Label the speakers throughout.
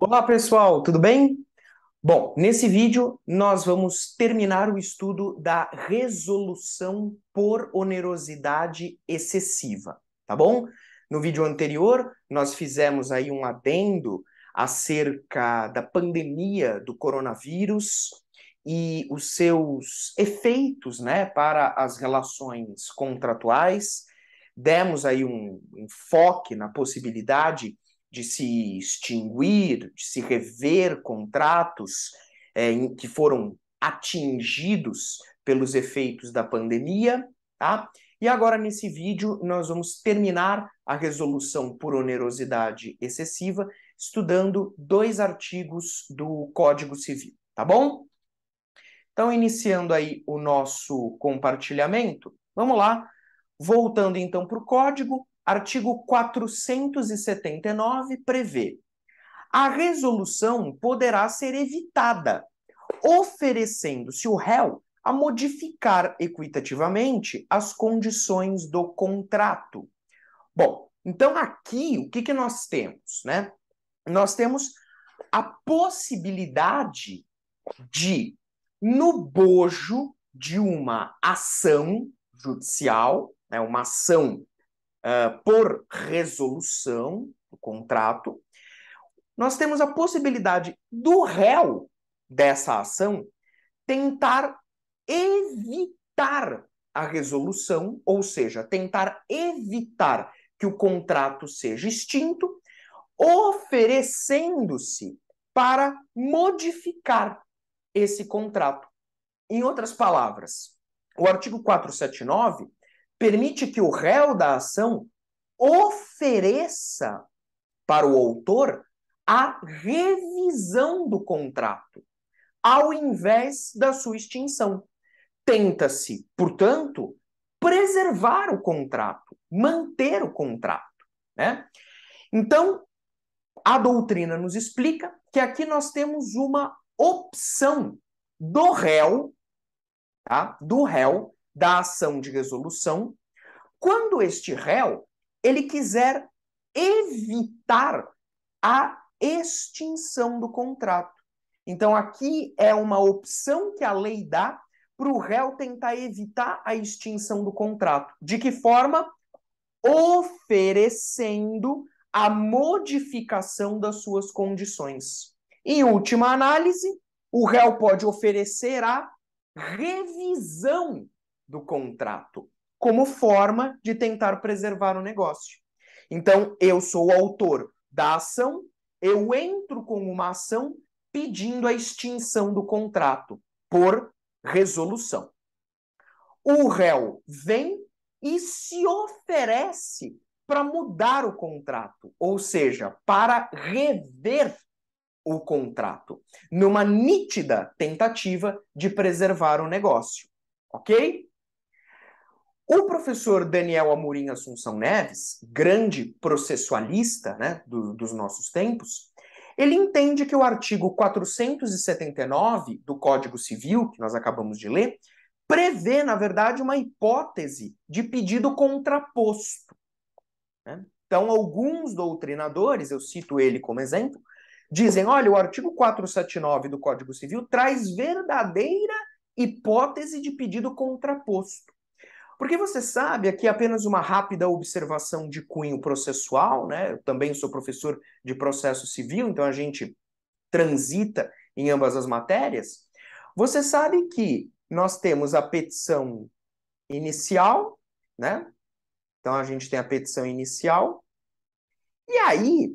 Speaker 1: Olá, pessoal, tudo bem? Bom, nesse vídeo nós vamos terminar o estudo da resolução por onerosidade excessiva, tá bom? No vídeo anterior, nós fizemos aí um adendo acerca da pandemia do coronavírus e os seus efeitos, né, para as relações contratuais. Demos aí um enfoque na possibilidade de se extinguir, de se rever contratos é, em, que foram atingidos pelos efeitos da pandemia, tá? E agora nesse vídeo nós vamos terminar a resolução por onerosidade excessiva estudando dois artigos do Código Civil, tá bom? Então iniciando aí o nosso compartilhamento, vamos lá. Voltando então para o código, Artigo 479 prevê: a resolução poderá ser evitada, oferecendo-se o réu a modificar equitativamente as condições do contrato. Bom, então aqui o que, que nós temos? Né? Nós temos a possibilidade de, no bojo de uma ação judicial, né, uma ação eh, por resolução do contrato, nós temos a possibilidade do réu dessa ação tentar evitar a resolução, ou seja, tentar evitar que o contrato seja extinto, oferecendo-se para modificar esse contrato. Em outras palavras, o artigo 479 permite que o réu da ação ofereça para o autor a revisão do contrato, ao invés da sua extinção. Tenta-se, portanto, preservar o contrato, manter o contrato. Né? Então, a doutrina nos explica que aqui nós temos uma opção do réu, tá? do réu, da ação de resolução, quando este réu ele quiser evitar a extinção do contrato. Então aqui é uma opção que a lei dá para o réu tentar evitar a extinção do contrato. De que forma? Oferecendo a modificação das suas condições. Em última análise, o réu pode oferecer a revisão do contrato como forma de tentar preservar o negócio. Então, eu sou o autor da ação, eu entro com uma ação pedindo a extinção do contrato por resolução. O réu vem e se oferece para mudar o contrato, ou seja, para rever o contrato, numa nítida tentativa de preservar o negócio, ok? O professor Daniel Amorim Assunção Neves, grande processualista né, do, dos nossos tempos, ele entende que o artigo 479 do Código Civil, que nós acabamos de ler, prevê, na verdade, uma hipótese de pedido contraposto. Né? Então, alguns doutrinadores, eu cito ele como exemplo, dizem: olha, o artigo 479 do Código Civil traz verdadeira hipótese de pedido contraposto. Porque você sabe, aqui é apenas uma rápida observação de cunho processual, né? Eu também sou professor de processo civil, então a gente transita em ambas as matérias. Você sabe que nós temos a petição inicial, né? Então a gente tem a petição inicial. E aí,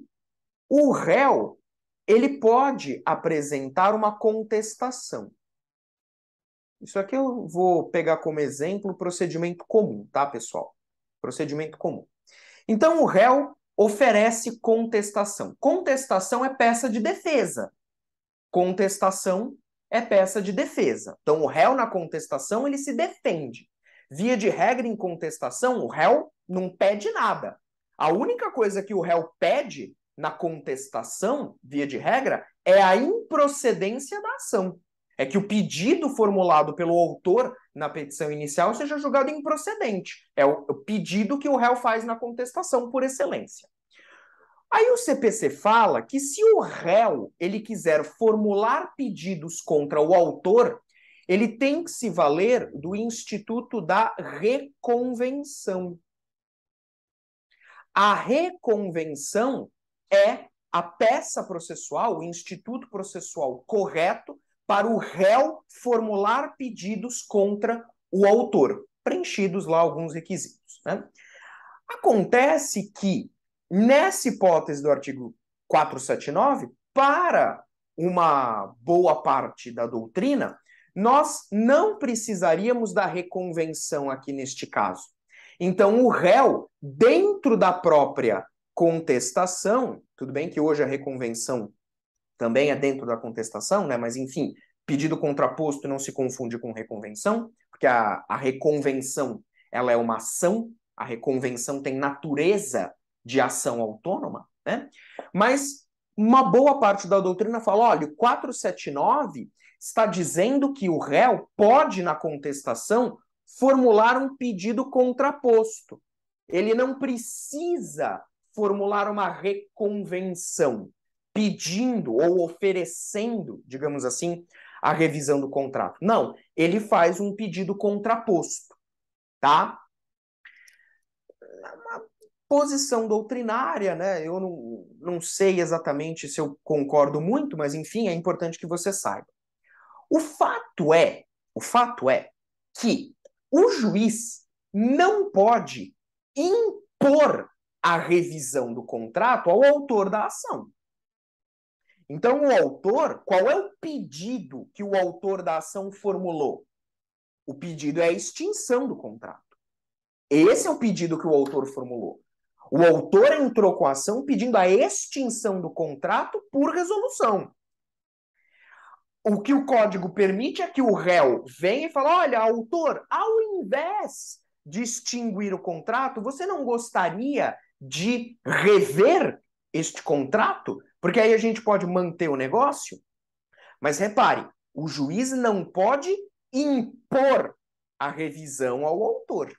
Speaker 1: o réu, ele pode apresentar uma contestação. Isso aqui eu vou pegar como exemplo procedimento comum, tá, pessoal? Procedimento comum. Então, o réu oferece contestação. Contestação é peça de defesa. Contestação é peça de defesa. Então, o réu na contestação, ele se defende. Via de regra, em contestação, o réu não pede nada. A única coisa que o réu pede na contestação, via de regra, é a improcedência da ação é que o pedido formulado pelo autor na petição inicial seja julgado improcedente. É o pedido que o réu faz na contestação por excelência. Aí o CPC fala que se o réu ele quiser formular pedidos contra o autor, ele tem que se valer do instituto da reconvenção. A reconvenção é a peça processual, o instituto processual correto para o réu formular pedidos contra o autor, preenchidos lá alguns requisitos. Né? Acontece que, nessa hipótese do artigo 479, para uma boa parte da doutrina, nós não precisaríamos da reconvenção aqui neste caso. Então, o réu, dentro da própria contestação, tudo bem que hoje a reconvenção também é dentro da contestação, né? mas enfim, pedido contraposto não se confunde com reconvenção, porque a, a reconvenção ela é uma ação, a reconvenção tem natureza de ação autônoma, né? mas uma boa parte da doutrina fala, olha, o 479 está dizendo que o réu pode, na contestação, formular um pedido contraposto. Ele não precisa formular uma reconvenção pedindo ou oferecendo, digamos assim, a revisão do contrato. Não, ele faz um pedido contraposto, tá? É uma posição doutrinária, né? Eu não, não sei exatamente se eu concordo muito, mas enfim, é importante que você saiba. O fato é, o fato é que o juiz não pode impor a revisão do contrato ao autor da ação. Então, o autor, qual é o pedido que o autor da ação formulou? O pedido é a extinção do contrato. Esse é o pedido que o autor formulou. O autor entrou com a ação pedindo a extinção do contrato por resolução. O que o código permite é que o réu venha e fale: olha, autor, ao invés de extinguir o contrato, você não gostaria de rever este contrato? Porque aí a gente pode manter o negócio, mas repare, o juiz não pode impor a revisão ao autor.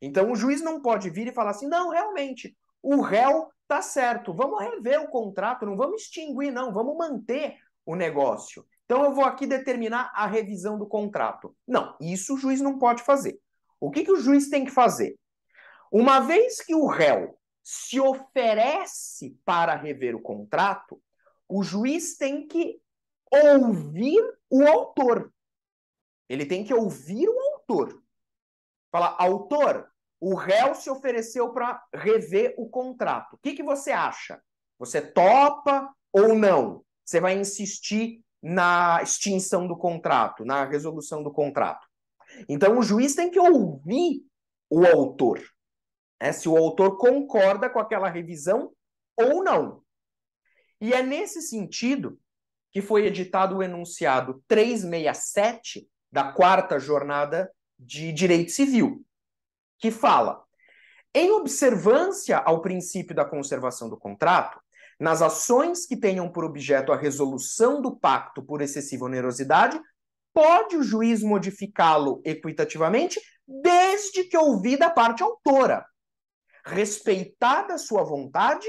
Speaker 1: Então o juiz não pode vir e falar assim: não, realmente, o réu está certo, vamos rever o contrato, não vamos extinguir, não, vamos manter o negócio. Então eu vou aqui determinar a revisão do contrato. Não, isso o juiz não pode fazer. O que, que o juiz tem que fazer? Uma vez que o réu se oferece para rever o contrato, o juiz tem que ouvir o autor. Ele tem que ouvir o autor. Fala, autor, o réu se ofereceu para rever o contrato. O que, que você acha? Você topa ou não? Você vai insistir na extinção do contrato, na resolução do contrato. Então, o juiz tem que ouvir o autor. É se o autor concorda com aquela revisão ou não. E é nesse sentido que foi editado o enunciado 367 da quarta jornada de direito civil, que fala: em observância ao princípio da conservação do contrato, nas ações que tenham por objeto a resolução do pacto por excessiva onerosidade, pode o juiz modificá-lo equitativamente, desde que ouvida a parte autora respeitada a sua vontade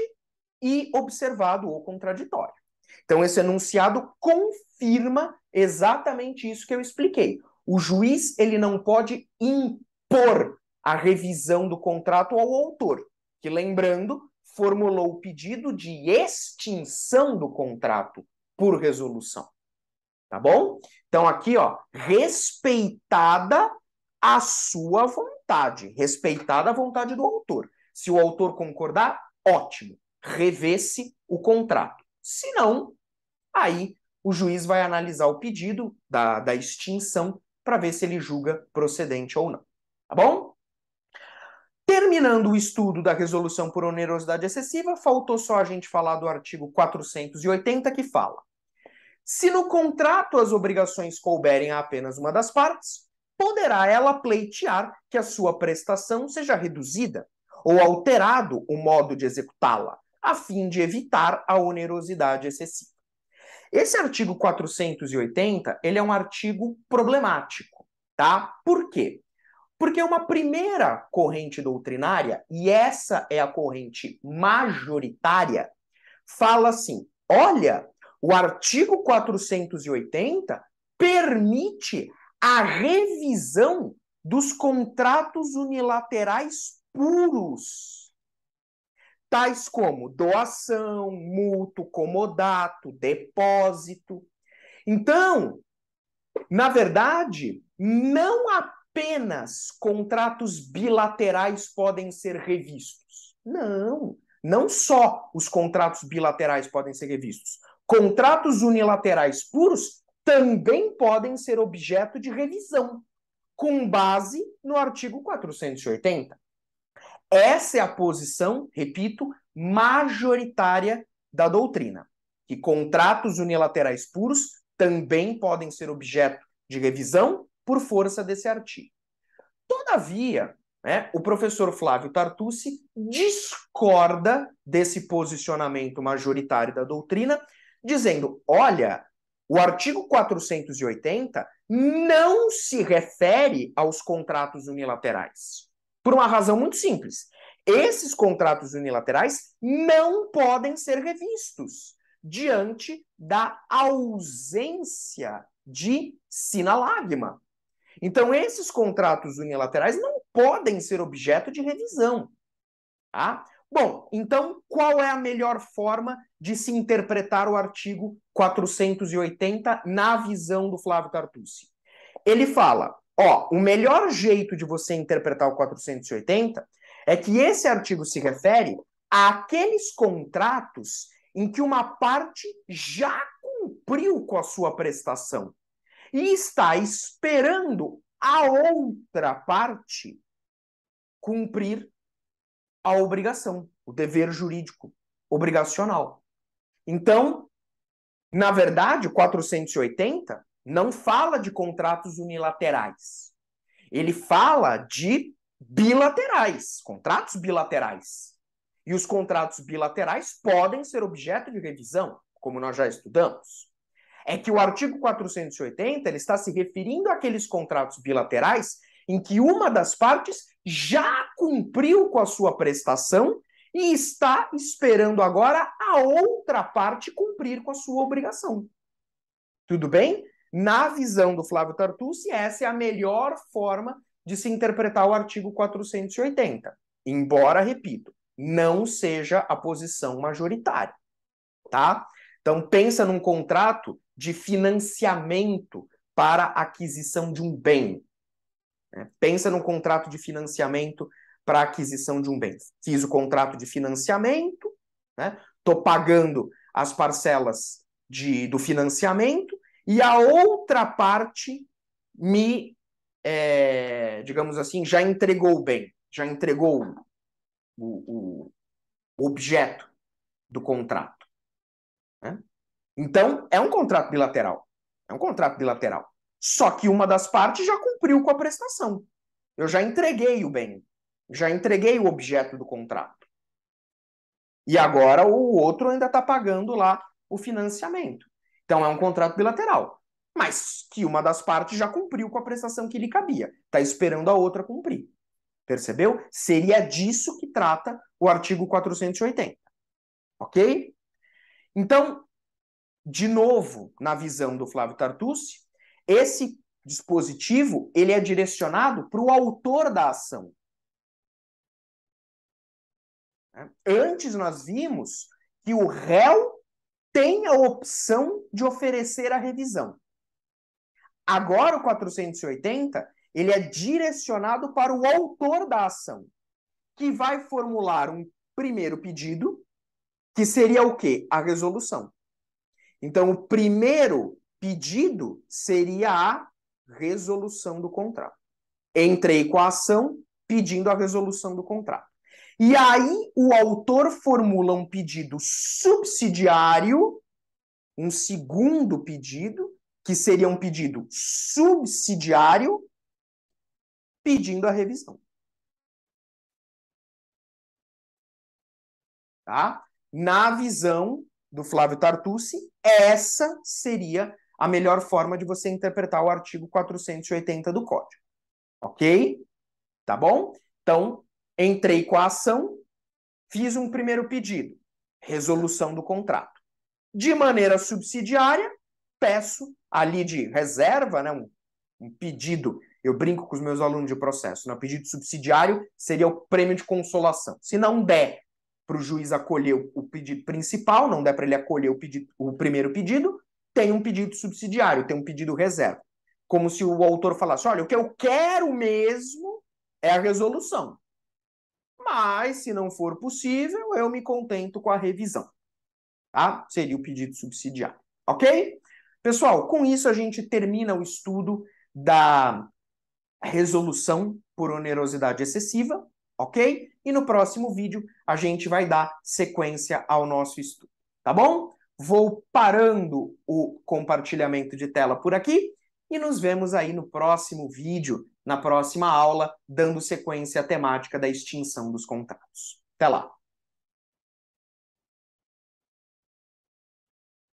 Speaker 1: e observado o contraditório. Então, esse enunciado confirma exatamente isso que eu expliquei. O juiz ele não pode impor a revisão do contrato ao autor, que, lembrando, formulou o pedido de extinção do contrato por resolução. Tá bom? Então, aqui, ó, respeitada a sua vontade, respeitada a vontade do autor. Se o autor concordar, ótimo, revê-se o contrato. Se não, aí o juiz vai analisar o pedido da, da extinção para ver se ele julga procedente ou não. Tá bom? Terminando o estudo da resolução por onerosidade excessiva, faltou só a gente falar do artigo 480 que fala: se no contrato as obrigações couberem a apenas uma das partes, poderá ela pleitear que a sua prestação seja reduzida ou alterado o modo de executá-la, a fim de evitar a onerosidade excessiva. Esse artigo 480, ele é um artigo problemático, tá? Por quê? Porque uma primeira corrente doutrinária, e essa é a corrente majoritária, fala assim: olha, o artigo 480 permite a revisão dos contratos unilaterais puros, tais como doação, mútuo, comodato, depósito. Então, na verdade, não apenas contratos bilaterais podem ser revistos. Não, não só os contratos bilaterais podem ser revistos. Contratos unilaterais puros também podem ser objeto de revisão, com base no artigo 480. Essa é a posição, repito, majoritária da doutrina, que contratos unilaterais puros também podem ser objeto de revisão por força desse artigo. Todavia, né, o professor Flávio Tartucci discorda desse posicionamento majoritário da doutrina, dizendo: olha, o artigo 480 não se refere aos contratos unilaterais. Por uma razão muito simples. Esses contratos unilaterais não podem ser revistos diante da ausência de sinalagma. Então, esses contratos unilaterais não podem ser objeto de revisão. Tá? Bom, então qual é a melhor forma de se interpretar o artigo 480 na visão do Flávio Tartucci? Ele fala Ó, o melhor jeito de você interpretar o 480 é que esse artigo se refere àqueles contratos em que uma parte já cumpriu com a sua prestação e está esperando a outra parte cumprir a obrigação, o dever jurídico obrigacional. Então, na verdade, o 480 não fala de contratos unilaterais. Ele fala de bilaterais, contratos bilaterais. E os contratos bilaterais podem ser objeto de revisão, como nós já estudamos. É que o artigo 480 ele está se referindo àqueles contratos bilaterais em que uma das partes já cumpriu com a sua prestação e está esperando agora a outra parte cumprir com a sua obrigação. Tudo bem? Na visão do Flávio Tartucci, essa é a melhor forma de se interpretar o artigo 480, embora, repito, não seja a posição majoritária, tá? Então pensa num contrato de financiamento para aquisição de um bem. Né? Pensa num contrato de financiamento para aquisição de um bem. Fiz o contrato de financiamento, estou né? pagando as parcelas de, do financiamento, e a outra parte me, é, digamos assim, já entregou o bem, já entregou o, o objeto do contrato. Né? Então, é um contrato bilateral. É um contrato bilateral. Só que uma das partes já cumpriu com a prestação. Eu já entreguei o bem, já entreguei o objeto do contrato. E agora o outro ainda está pagando lá o financiamento. Então é um contrato bilateral, mas que uma das partes já cumpriu com a prestação que lhe cabia, está esperando a outra cumprir. Percebeu? Seria disso que trata o artigo 480. Ok? Então, de novo, na visão do Flávio Tartucci, esse dispositivo ele é direcionado para o autor da ação. Né? Antes nós vimos que o réu tem a opção de oferecer a revisão. Agora, o 480, ele é direcionado para o autor da ação, que vai formular um primeiro pedido, que seria o quê? A resolução. Então, o primeiro pedido seria a resolução do contrato. Entrei com a ação pedindo a resolução do contrato. E aí o autor formula um pedido subsidiário, um segundo pedido, que seria um pedido subsidiário, pedindo a revisão. Tá? Na visão do Flávio Tartucci, essa seria a melhor forma de você interpretar o artigo 480 do Código. Ok? Tá bom? Então, Entrei com a ação, fiz um primeiro pedido, resolução do contrato. De maneira subsidiária, peço ali de reserva, né, um, um pedido. Eu brinco com os meus alunos de processo, né, pedido subsidiário seria o prêmio de consolação. Se não der para o juiz acolher o pedido principal, não der para ele acolher o, pedido, o primeiro pedido, tem um pedido subsidiário, tem um pedido reserva. Como se o autor falasse: olha, o que eu quero mesmo é a resolução mas se não for possível, eu me contento com a revisão. Tá? Seria o pedido subsidiário. Ok? Pessoal, com isso a gente termina o estudo da resolução por onerosidade excessiva, ok? E no próximo vídeo a gente vai dar sequência ao nosso estudo, tá bom? Vou parando o compartilhamento de tela por aqui e nos vemos aí no próximo vídeo na próxima aula, dando sequência à temática da extinção dos contratos. Até lá!